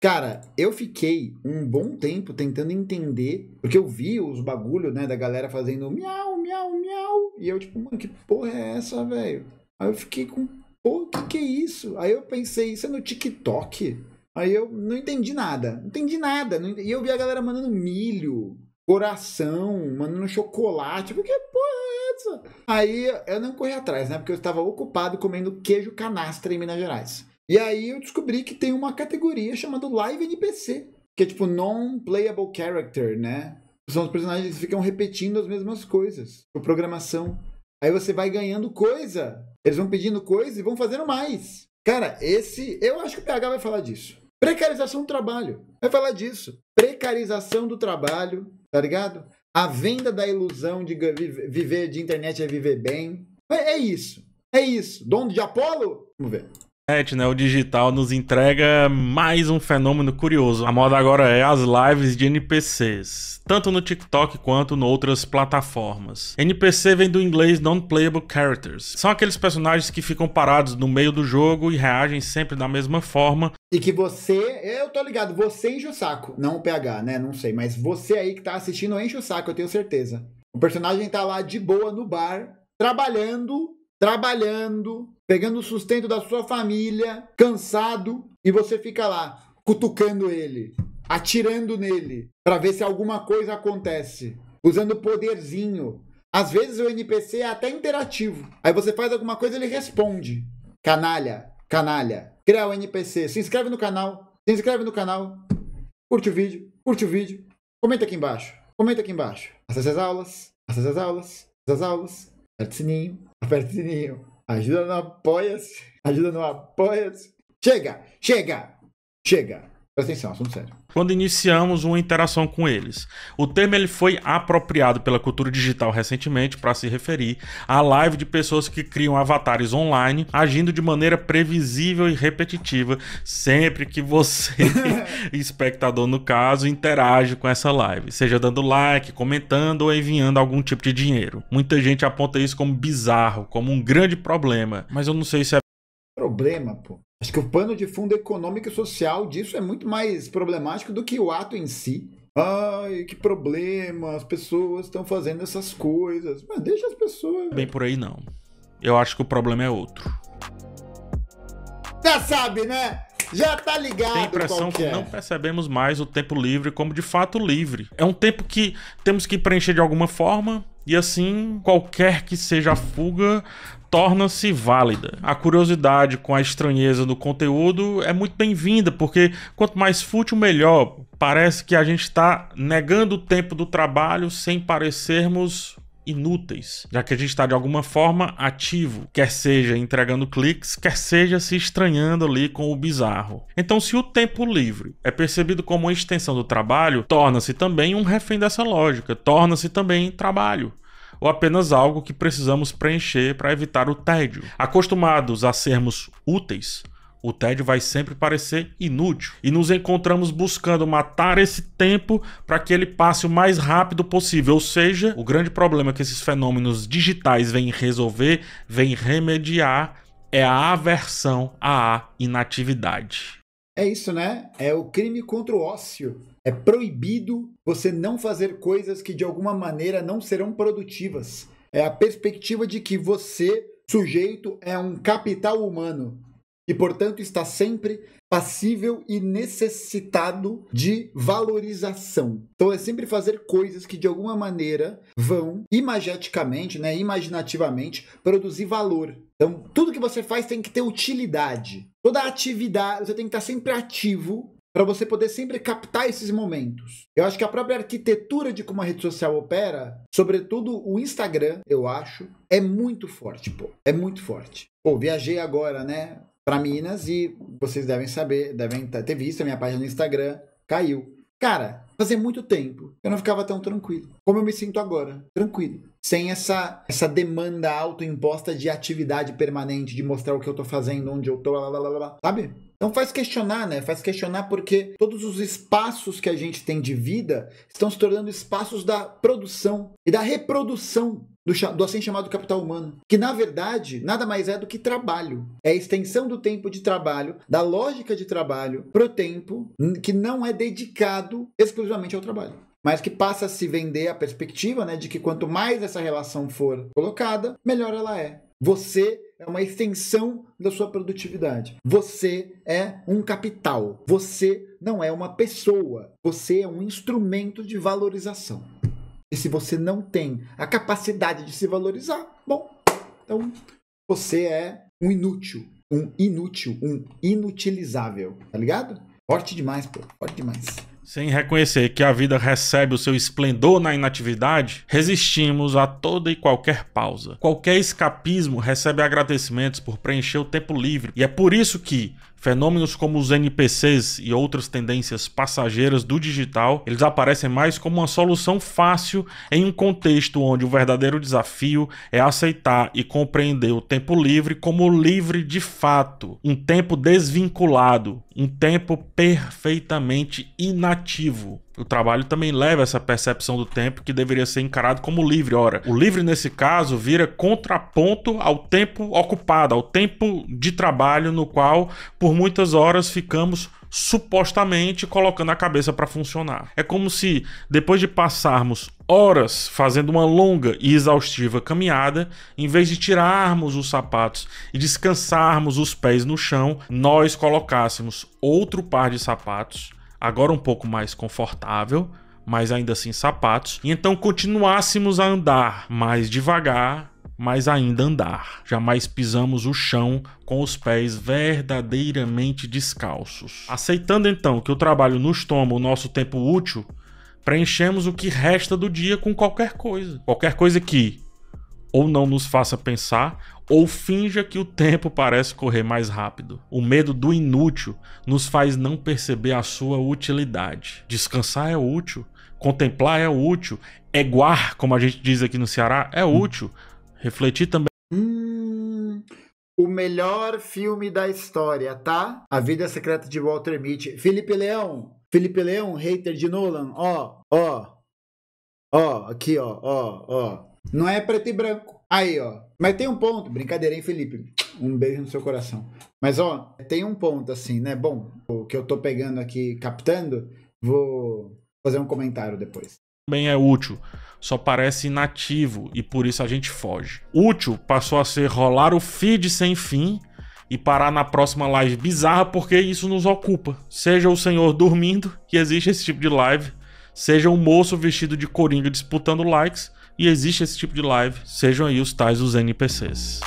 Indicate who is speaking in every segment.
Speaker 1: Cara, eu fiquei um bom tempo tentando entender, porque eu vi os bagulho, né, da galera fazendo miau, miau, miau, e eu tipo, mano, que porra é essa, velho? Aí eu fiquei com, pô, o que que é isso? Aí eu pensei, isso é no TikTok? Aí eu não entendi nada, não entendi nada, não entendi. e eu vi a galera mandando milho, coração, mandando chocolate, porque porra é essa? Aí eu não corri atrás, né, porque eu estava ocupado comendo queijo canastra em Minas Gerais. E aí eu descobri que tem uma categoria chamada Live NPC, que é tipo Non-Playable Character, né? São os personagens que ficam repetindo as mesmas coisas por programação. Aí você vai ganhando coisa, eles vão pedindo coisa e vão fazendo mais. Cara, esse. Eu acho que o PH vai falar disso. Precarização do trabalho. Vai falar disso. Precarização do trabalho, tá ligado? A venda da ilusão de viver de internet é viver bem. É, é isso. É isso. Dono de Apolo? Vamos ver.
Speaker 2: Né, o digital nos entrega mais um fenômeno curioso. A moda agora é as lives de NPCs, tanto no TikTok quanto em outras plataformas. NPC vem do inglês Non-Playable Characters. São aqueles personagens que ficam parados no meio do jogo e reagem sempre da mesma forma. E que você, eu
Speaker 1: tô ligado, você enche o saco. Não o PH, né? Não sei, mas você aí que tá assistindo enche o saco, eu tenho certeza. O personagem tá lá de boa no bar, trabalhando, trabalhando, pegando o sustento da sua família, cansado, e você fica lá cutucando ele, atirando nele, para ver se alguma coisa acontece, usando poderzinho. Às vezes o NPC é até interativo. Aí você faz alguma coisa ele responde. Canalha, canalha. Cria o NPC. Se inscreve no canal. Se inscreve no canal. Curte o vídeo. Curte o vídeo. Comenta aqui embaixo. Comenta aqui embaixo. Acesse as aulas. Acesse as aulas. Acesse as aulas. Aperta Sininho, aperta o sininho. Ajuda no apoia-se. Ajuda no apoia-se. Chega, chega, chega. Presta atenção, assunto sério.
Speaker 2: Quando iniciamos uma interação com eles, o termo ele foi apropriado pela cultura digital recentemente para se referir à live de pessoas que criam avatares online, agindo de maneira previsível e repetitiva sempre que você, espectador no caso, interage com essa live, seja dando like, comentando ou enviando algum tipo de dinheiro. Muita gente aponta isso como bizarro, como um grande problema, mas eu não sei se é
Speaker 1: problema, pô. Acho que o pano de fundo econômico e social disso é muito mais problemático do que o ato em si. Ai, que problema, as pessoas estão fazendo essas coisas. Mas deixa as pessoas. Bem
Speaker 2: por aí não. Eu acho que o problema é outro.
Speaker 1: Já sabe, né? Já tá ligado Tem impressão que, que é. não
Speaker 2: percebemos mais o tempo livre como de fato livre. É um tempo que temos que preencher de alguma forma e assim, qualquer que seja a fuga, torna-se válida. A curiosidade com a estranheza do conteúdo é muito bem-vinda, porque quanto mais fútil, melhor. Parece que a gente está negando o tempo do trabalho sem parecermos inúteis, já que a gente está de alguma forma ativo, quer seja entregando cliques, quer seja se estranhando ali com o bizarro. Então, se o tempo livre é percebido como uma extensão do trabalho, torna-se também um refém dessa lógica, torna-se também trabalho ou apenas algo que precisamos preencher para evitar o tédio. Acostumados a sermos úteis, o tédio vai sempre parecer inútil. E nos encontramos buscando matar esse tempo para que ele passe o mais rápido possível. Ou seja, o grande problema que esses fenômenos digitais vêm resolver, vêm remediar, é a aversão à inatividade.
Speaker 1: É isso, né? É o crime contra o ócio. É proibido você não fazer coisas que de alguma maneira não serão produtivas. É a perspectiva de que você, sujeito, é um capital humano e, portanto, está sempre passível e necessitado de valorização. Então é sempre fazer coisas que de alguma maneira vão imageticamente, né, imaginativamente produzir valor. Então, tudo que você faz tem que ter utilidade. Toda atividade, você tem que estar sempre ativo para você poder sempre captar esses momentos. Eu acho que a própria arquitetura de como a rede social opera, sobretudo o Instagram, eu acho, é muito forte, pô. É muito forte. Pô, viajei agora, né? para Minas e vocês devem saber, devem ter visto a minha página no Instagram, caiu. Cara, fazia muito tempo eu não ficava tão tranquilo. Como eu me sinto agora, tranquilo. Sem essa, essa demanda autoimposta de atividade permanente, de mostrar o que eu tô fazendo, onde eu tô, blá, blá, blá, blá, sabe? Então faz questionar, né? Faz questionar porque todos os espaços que a gente tem de vida estão se tornando espaços da produção e da reprodução do, do, assim chamado capital humano, que na verdade nada mais é do que trabalho. É a extensão do tempo de trabalho, da lógica de trabalho pro tempo que não é dedicado exclusivamente ao trabalho. Mas que passa a se vender a perspectiva né, de que quanto mais essa relação for colocada, melhor ela é. Você é uma extensão da sua produtividade. Você é um capital. Você não é uma pessoa. Você é um instrumento de valorização. E se você não tem a capacidade de se valorizar, bom, então você é um inútil, um inútil, um inutilizável, tá ligado? Forte demais,
Speaker 2: pô, forte demais. Sem reconhecer que a vida recebe o seu esplendor na inatividade, resistimos a toda e qualquer pausa. Qualquer escapismo recebe agradecimentos por preencher o tempo livre, e é por isso que Fenômenos como os NPCs e outras tendências passageiras do digital, eles aparecem mais como uma solução fácil em um contexto onde o verdadeiro desafio é aceitar e compreender o tempo livre como livre de fato, um tempo desvinculado, um tempo perfeitamente inativo, o trabalho também leva essa percepção do tempo que deveria ser encarado como livre. Ora, o livre nesse caso vira contraponto ao tempo ocupado, ao tempo de trabalho no qual por muitas horas ficamos supostamente colocando a cabeça para funcionar. É como se depois de passarmos horas fazendo uma longa e exaustiva caminhada, em vez de tirarmos os sapatos e descansarmos os pés no chão, nós colocássemos outro par de sapatos agora um pouco mais confortável, mas ainda assim sapatos, e então continuássemos a andar mais devagar, mas ainda andar. Jamais pisamos o chão com os pés verdadeiramente descalços. Aceitando então que o trabalho nos toma o nosso tempo útil, preenchemos o que resta do dia com qualquer coisa. Qualquer coisa que ou não nos faça pensar, ou finja que o tempo parece correr mais rápido. O medo do inútil nos faz não perceber a sua utilidade. Descansar é útil, contemplar é útil, eguar, como a gente diz aqui no Ceará, é hum. útil. Refletir também. Hum, o
Speaker 1: melhor filme da história, tá? A Vida Secreta de Walter Mitty. Felipe Leão, Felipe Leão, hater de Nolan, ó, ó, ó, aqui, ó, ó, ó. Não é preto e branco. Aí, ó, mas tem um ponto, brincadeira, hein, Felipe? Um beijo no seu coração. Mas, ó, tem um ponto, assim, né? Bom, o que eu tô pegando aqui, captando, vou fazer um comentário depois.
Speaker 2: Também é útil, só parece inativo e por isso a gente foge. Útil passou a ser rolar o feed sem fim e parar na próxima live bizarra porque isso nos ocupa. Seja o senhor dormindo, que existe esse tipo de live, seja um moço vestido de coringa disputando likes, e existe esse tipo de live, sejam aí os tais os NPCs.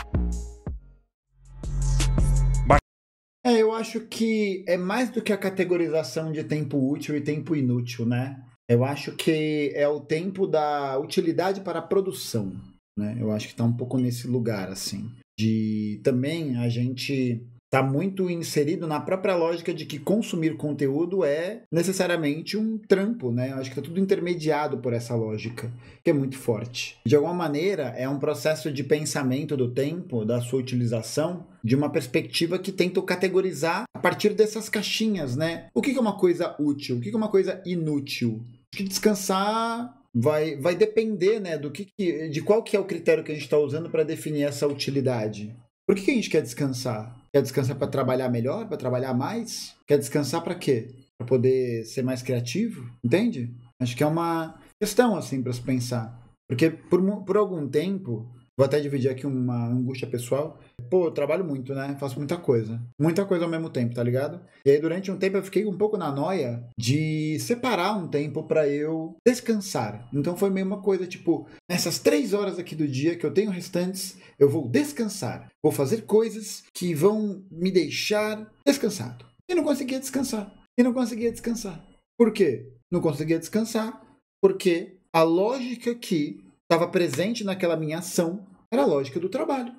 Speaker 1: É, eu acho que é mais do que a categorização de tempo útil e tempo inútil, né? Eu acho que é o tempo da utilidade para a produção, né? Eu acho que está um pouco nesse lugar, assim, de também a gente está muito inserido na própria lógica de que consumir conteúdo é necessariamente um trampo, né? Eu acho que está tudo intermediado por essa lógica, que é muito forte. De alguma maneira, é um processo de pensamento do tempo, da sua utilização, de uma perspectiva que tenta categorizar a partir dessas caixinhas, né? O que é uma coisa útil? O que é uma coisa inútil? Acho que descansar vai, vai depender, né, do que, de qual que é o critério que a gente está usando para definir essa utilidade. Por que a gente quer descansar? Quer descansar para trabalhar melhor, para trabalhar mais? Quer descansar para quê? Para poder ser mais criativo? Entende? Acho que é uma questão assim para se pensar. Porque por, por algum tempo, vou até dividir aqui uma angústia pessoal, pô, eu trabalho muito, né? Faço muita coisa. Muita coisa ao mesmo tempo, tá ligado? E aí, durante um tempo, eu fiquei um pouco na noia de separar um tempo para eu descansar. Então, foi meio uma coisa tipo: nessas três horas aqui do dia que eu tenho restantes, eu vou descansar. Vou fazer coisas que vão me deixar descansado. E não conseguia descansar. E não conseguia descansar. Por quê? Não conseguia descansar porque a lógica que estava presente naquela minha ação era a lógica do trabalho.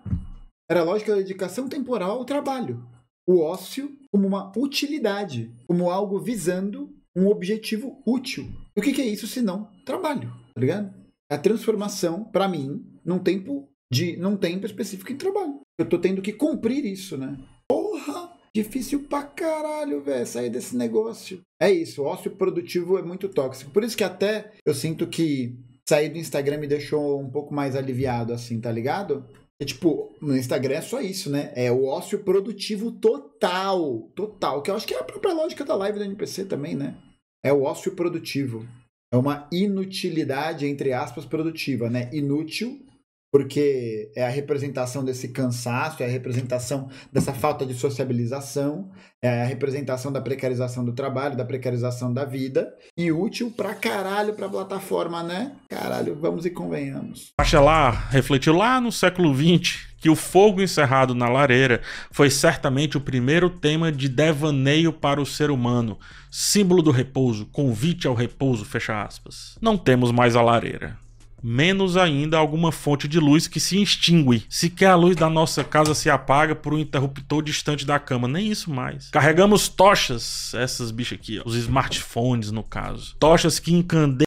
Speaker 1: Era a lógica da dedicação temporal ao trabalho. O ócio como uma utilidade, como algo visando um objetivo útil. E o que, é isso senão trabalho? Tá ligado? A transformação, para mim, num tempo de num tempo específico em trabalho. Eu tô tendo que cumprir isso, né? Porra! Difícil pra caralho, velho, sair desse negócio. É isso, o ócio produtivo é muito tóxico. Por isso que até eu sinto que sair do Instagram me deixou um pouco mais aliviado, assim, tá ligado? É tipo, no Instagram é só isso, né? É o ócio produtivo total. Total. Que eu acho que é a própria lógica da live do NPC também, né? É o ócio produtivo. É uma inutilidade, entre aspas, produtiva, né? Inútil porque é a representação desse cansaço, é a representação dessa falta de sociabilização, é a representação da precarização do trabalho, da precarização da vida, e útil pra caralho pra plataforma, né? Caralho, vamos e convenhamos.
Speaker 2: Bachelard refletiu lá no século XX que o fogo encerrado na lareira foi certamente o primeiro tema de devaneio para o ser humano, símbolo do repouso, convite ao repouso, fecha aspas. Não temos mais a lareira menos ainda alguma fonte de luz que se extingue. Sequer a luz da nossa casa se apaga por um interruptor distante da cama, nem isso mais. Carregamos tochas, essas bichas aqui, ó, os smartphones no caso. Tochas que encandeiam.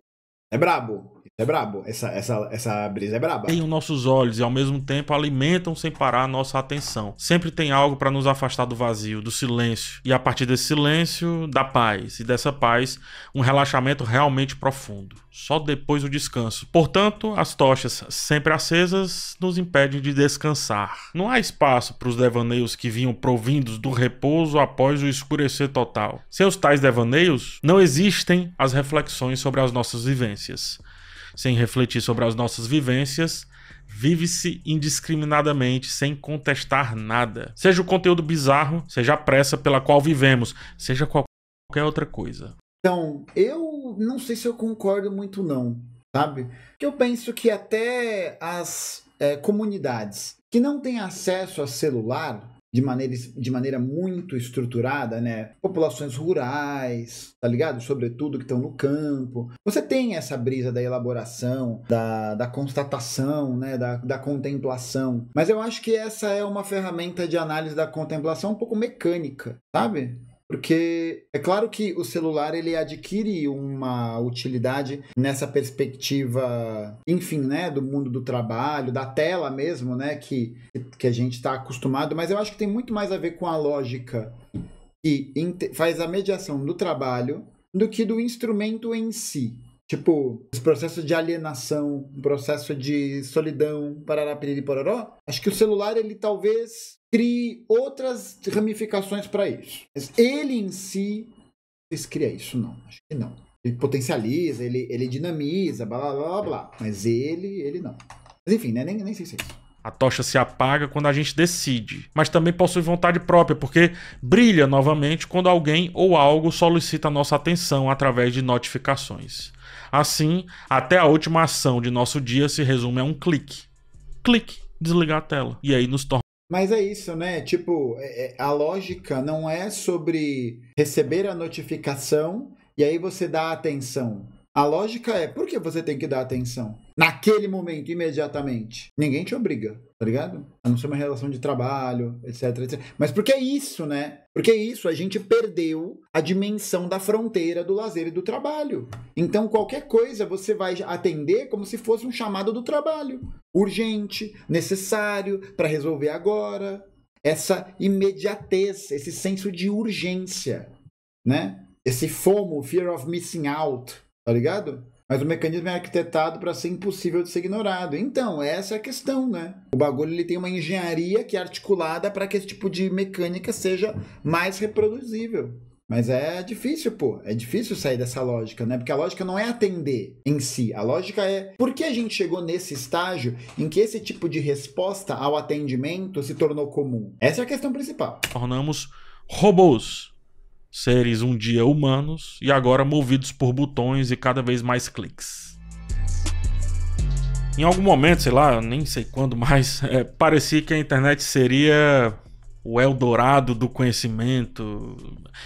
Speaker 2: É brabo. É brabo, essa, essa, essa brisa é braba. os nossos olhos e ao mesmo tempo alimentam sem parar a nossa atenção. Sempre tem algo para nos afastar do vazio, do silêncio. E a partir desse silêncio, da paz. E dessa paz, um relaxamento realmente profundo. Só depois o descanso. Portanto, as tochas sempre acesas nos impedem de descansar. Não há espaço para os devaneios que vinham provindos do repouso após o escurecer total. Sem os tais devaneios, não existem as reflexões sobre as nossas vivências sem refletir sobre as nossas vivências, vive-se indiscriminadamente, sem contestar nada. Seja o conteúdo bizarro, seja a pressa pela qual vivemos, seja qualquer outra coisa.
Speaker 1: Então, eu não sei se eu concordo muito não, sabe? Eu penso que até as é, comunidades que não têm acesso a celular, de maneira, de maneira muito estruturada, né? Populações rurais, tá ligado? Sobretudo que estão no campo. Você tem essa brisa da elaboração, da, da constatação, né? Da, da contemplação. Mas eu acho que essa é uma ferramenta de análise da contemplação um pouco mecânica, sabe? Porque é claro que o celular ele adquire uma utilidade nessa perspectiva, enfim, né, do mundo do trabalho, da tela mesmo, né, que, que a gente está acostumado, mas eu acho que tem muito mais a ver com a lógica que faz a mediação do trabalho do que do instrumento em si. Tipo, os processos de alienação, o processo de solidão, parará, piriri, pororó. Acho que o celular, ele talvez crie outras ramificações para isso. Mas ele em si, se cria isso, não. Acho que não. Ele potencializa, ele, ele dinamiza, blá, blá, blá, blá. Mas ele, ele não. Mas enfim, né? nem, nem sei se é isso.
Speaker 2: A tocha se apaga quando a gente decide, mas também possui vontade própria, porque brilha novamente quando alguém ou algo solicita nossa atenção através de notificações. Assim, até a última ação de nosso dia se resume a um clique. Clique, desligar a tela. E aí nos torna
Speaker 1: mas é isso, né? Tipo, é, é, a lógica não é sobre receber a notificação e aí você dá atenção. A lógica é por que você tem que dar atenção? Naquele momento, imediatamente. Ninguém te obriga tá ligado? A não ser uma relação de trabalho, etc, etc. Mas porque é isso, né? Porque é isso, a gente perdeu a dimensão da fronteira do lazer e do trabalho. Então, qualquer coisa você vai atender como se fosse um chamado do trabalho. Urgente, necessário, para resolver agora. Essa imediatez, esse senso de urgência, né? Esse FOMO, Fear of Missing Out, tá ligado? Mas o mecanismo é arquitetado para ser impossível de ser ignorado. Então, essa é a questão, né? O bagulho ele tem uma engenharia que é articulada para que esse tipo de mecânica seja mais reproduzível. Mas é difícil, pô. É difícil sair dessa lógica, né? Porque a lógica não é atender em si. A lógica é por que a gente chegou nesse estágio em que esse tipo de resposta ao atendimento se tornou comum. Essa é a questão principal.
Speaker 2: Tornamos robôs seres um dia humanos e agora movidos por botões e cada vez mais cliques. Em algum momento, sei lá, nem sei quando mais, é, parecia que a internet seria o Eldorado do conhecimento.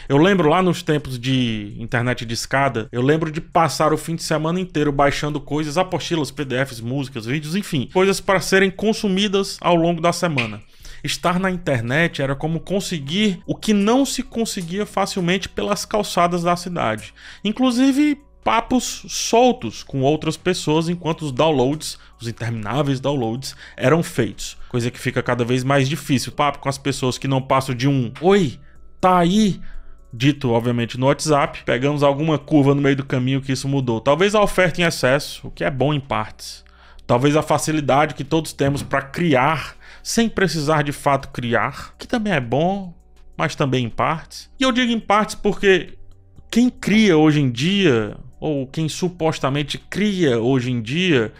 Speaker 2: Eu lembro lá nos tempos de internet de escada, eu lembro de passar o fim de semana inteiro baixando coisas, apostilas, PDFs, músicas, vídeos, enfim, coisas para serem consumidas ao longo da semana estar na internet era como conseguir o que não se conseguia facilmente pelas calçadas da cidade. Inclusive, papos soltos com outras pessoas enquanto os downloads, os intermináveis downloads, eram feitos. Coisa que fica cada vez mais difícil. Papo com as pessoas que não passam de um Oi, tá aí? Dito, obviamente, no WhatsApp, pegamos alguma curva no meio do caminho que isso mudou. Talvez a oferta em excesso, o que é bom em partes. Talvez a facilidade que todos temos para criar sem precisar de fato criar, que também é bom, mas também em partes. E eu digo em partes porque quem cria hoje em dia, ou quem supostamente cria hoje em dia,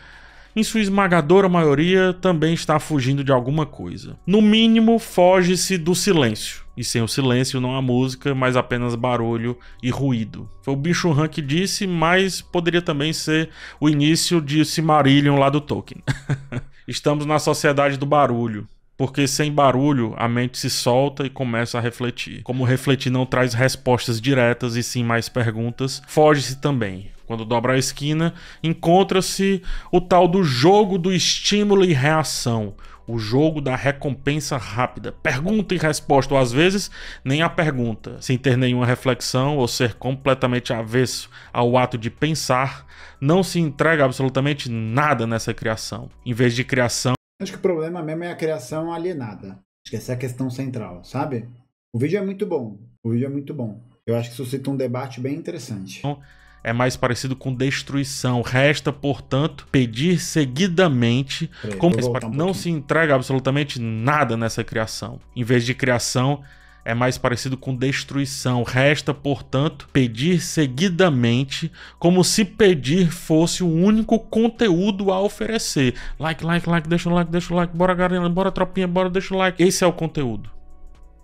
Speaker 2: em sua esmagadora maioria também está fugindo de alguma coisa. No mínimo, foge-se do silêncio. E sem o silêncio não há música, mas apenas barulho e ruído. Foi o Bicho Han que disse, mas poderia também ser o início de Silmarillion lá do Tolkien. Estamos na sociedade do barulho. Porque sem barulho, a mente se solta e começa a refletir. Como refletir não traz respostas diretas e sim mais perguntas, foge-se também. Quando dobra a esquina, encontra-se o tal do jogo do estímulo e reação, o jogo da recompensa rápida. Pergunta e resposta, ou às vezes nem a pergunta, sem ter nenhuma reflexão ou ser completamente avesso ao ato de pensar, não se entrega absolutamente nada nessa criação. Em vez de criação.
Speaker 1: Acho que o problema mesmo é a criação alienada. Acho que essa é a questão central, sabe? O vídeo é muito bom. O vídeo é muito bom. Eu acho que suscita um debate bem
Speaker 2: interessante. Então, é mais parecido com destruição. Resta, portanto, pedir seguidamente, como um não se entrega absolutamente nada nessa criação. Em vez de criação, é mais parecido com destruição. Resta, portanto, pedir seguidamente, como se pedir fosse o único conteúdo a oferecer. Like, like, like, deixa o like, deixa o like, bora, galera, bora, tropinha, bora, deixa o like. Esse é o conteúdo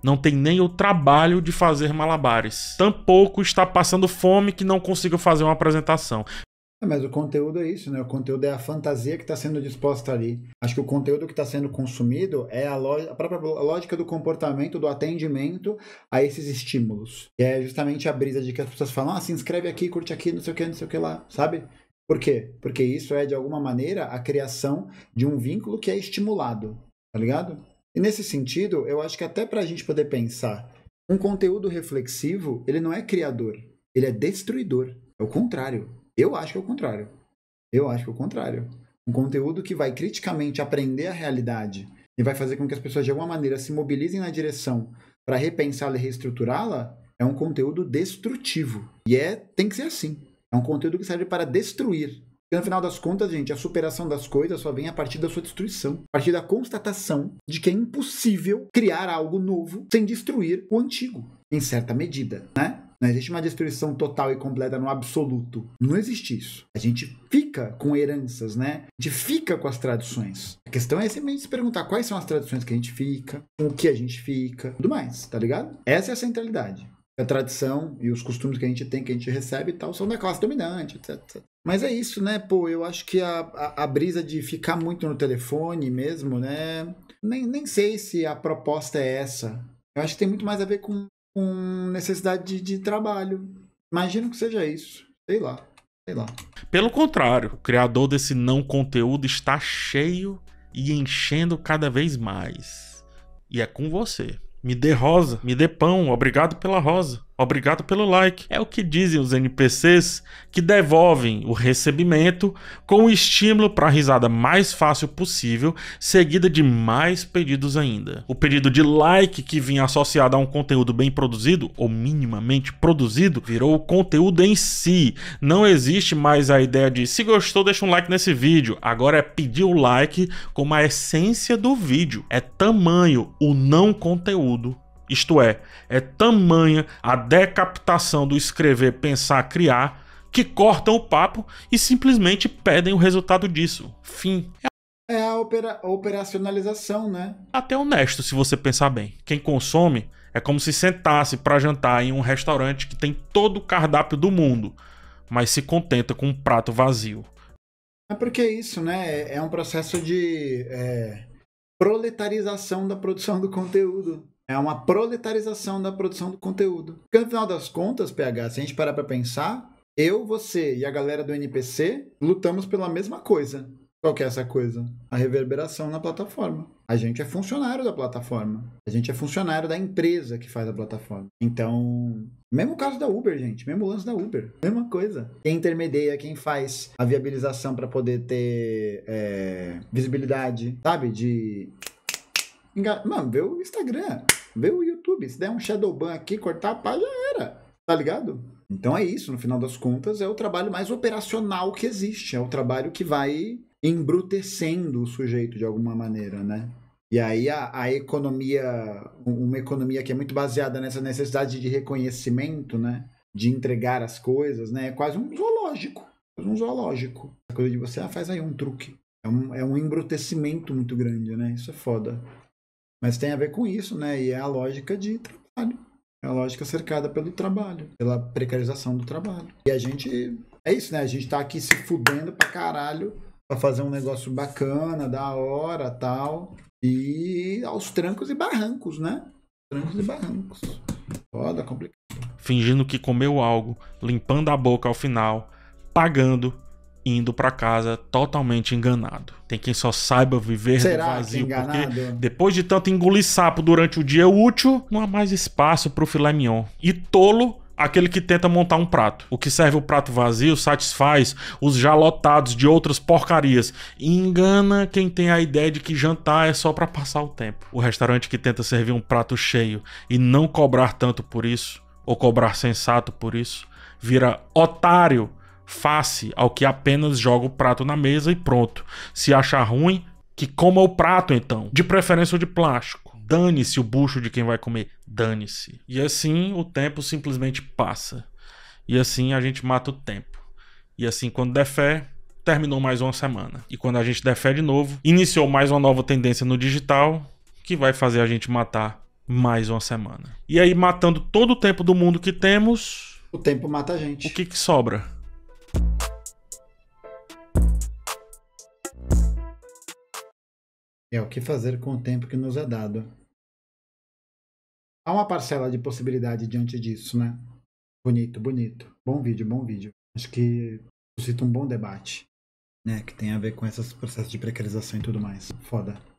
Speaker 2: não tem nem o trabalho de fazer malabares. Tampouco está passando fome que não consiga fazer uma apresentação.
Speaker 1: É, mas o conteúdo é isso, né? O conteúdo é a fantasia que está sendo disposta ali. Acho que o conteúdo que está sendo consumido é a, a, própria lógica do comportamento, do atendimento a esses estímulos. E é justamente a brisa de que as pessoas falam, ah, se inscreve aqui, curte aqui, não sei o que, não sei o que lá, sabe? Por quê? Porque isso é, de alguma maneira, a criação de um vínculo que é estimulado, tá ligado? E nesse sentido, eu acho que até para a gente poder pensar, um conteúdo reflexivo, ele não é criador, ele é destruidor. É o contrário. Eu acho que é o contrário. Eu acho que é o contrário. Um conteúdo que vai criticamente aprender a realidade e vai fazer com que as pessoas de alguma maneira se mobilizem na direção para repensá-la e reestruturá-la, é um conteúdo destrutivo. E é, tem que ser assim. É um conteúdo que serve para destruir, porque no final das contas, gente, a superação das coisas só vem a partir da sua destruição, a partir da constatação de que é impossível criar algo novo sem destruir o antigo, em certa medida, né? Não existe uma destruição total e completa no absoluto. Não existe isso. A gente fica com heranças, né? A gente fica com as tradições. A questão é simplesmente se perguntar quais são as tradições que a gente fica, com o que a gente fica, tudo mais, tá ligado? Essa é a centralidade a tradição e os costumes que a gente tem, que a gente recebe e tal, são da classe dominante, etc, etc. Mas é isso, né? Pô, eu acho que a, a, a, brisa de ficar muito no telefone mesmo, né? Nem, nem sei se a proposta é essa. Eu acho que tem muito mais a ver com, com necessidade de, de trabalho. Imagino que seja isso. Sei lá. Sei lá.
Speaker 2: Pelo contrário, o criador desse não conteúdo está cheio e enchendo cada vez mais. E é com você. Me dê rosa, me dê pão, obrigado pela rosa. Obrigado pelo like. É o que dizem os NPCs que devolvem o recebimento com o estímulo para a risada mais fácil possível, seguida de mais pedidos ainda. O pedido de like que vinha associado a um conteúdo bem produzido ou minimamente produzido virou o conteúdo em si. Não existe mais a ideia de se gostou, deixa um like nesse vídeo. Agora é pedir o like como a essência do vídeo. É tamanho, o não conteúdo isto é, é tamanha a decapitação do escrever, pensar, criar, que cortam o papo e simplesmente pedem o resultado disso. Fim.
Speaker 1: É a opera operacionalização, né?
Speaker 2: Até honesto, se você pensar bem. Quem consome é como se sentasse para jantar em um restaurante que tem todo o cardápio do mundo, mas se contenta com um prato vazio.
Speaker 1: É porque é isso, né? É, é um processo de é, proletarização da produção do conteúdo. É uma proletarização da produção do conteúdo. Porque no final das contas, PH, se a gente parar para pensar, eu, você e a galera do NPC lutamos pela mesma coisa. Qual que é essa coisa? A reverberação na plataforma. A gente é funcionário da plataforma. A gente é funcionário da empresa que faz a plataforma. Então, mesmo caso da Uber, gente, mesmo lance da Uber, mesma coisa. Quem intermedia, quem faz a viabilização para poder ter é, visibilidade, sabe? De Mano, vê o Instagram, vê o YouTube. Se der um shadow ban aqui, cortar a pá, já era. Tá ligado? Então é isso, no final das contas, é o trabalho mais operacional que existe. É o trabalho que vai embrutecendo o sujeito de alguma maneira, né? E aí a, a economia, uma economia que é muito baseada nessa necessidade de reconhecimento, né? De entregar as coisas, né? É quase um zoológico. Quase um zoológico. A coisa de você, ah, faz aí um truque. É um, é um embrutecimento muito grande, né? Isso é foda. Mas tem a ver com isso, né? E é a lógica de trabalho. É a lógica cercada pelo trabalho, pela precarização do trabalho. E a gente. É isso, né? A gente tá aqui se fudendo pra caralho pra fazer um negócio bacana, da hora tal. E aos trancos e barrancos, né? Trancos e barrancos.
Speaker 2: Foda, complicado. Fingindo que comeu algo, limpando a boca ao final, pagando indo para casa totalmente enganado. Tem quem só saiba viver Será no vazio, é porque depois de tanto engolir sapo durante o dia útil, não há mais espaço pro filé mignon. E tolo aquele que tenta montar um prato. O que serve o prato vazio satisfaz os já lotados de outras porcarias e engana quem tem a ideia de que jantar é só para passar o tempo. O restaurante que tenta servir um prato cheio e não cobrar tanto por isso, ou cobrar sensato por isso, vira otário face ao que apenas joga o prato na mesa e pronto. Se achar ruim, que coma o prato então, de preferência o de plástico. Dane-se o bucho de quem vai comer, dane-se. E assim o tempo simplesmente passa. E assim a gente mata o tempo. E assim, quando der fé, terminou mais uma semana. E quando a gente der fé de novo, iniciou mais uma nova tendência no digital que vai fazer a gente matar mais uma semana. E aí, matando todo o tempo do mundo que temos. O tempo mata a gente. O que, que sobra?
Speaker 1: É o que fazer com o tempo que nos é dado. Há uma parcela de possibilidade diante disso, né? Bonito, bonito. Bom vídeo, bom vídeo. Acho que suscita um bom debate, né? Que tem a ver com esses processos de precarização e tudo mais. Foda.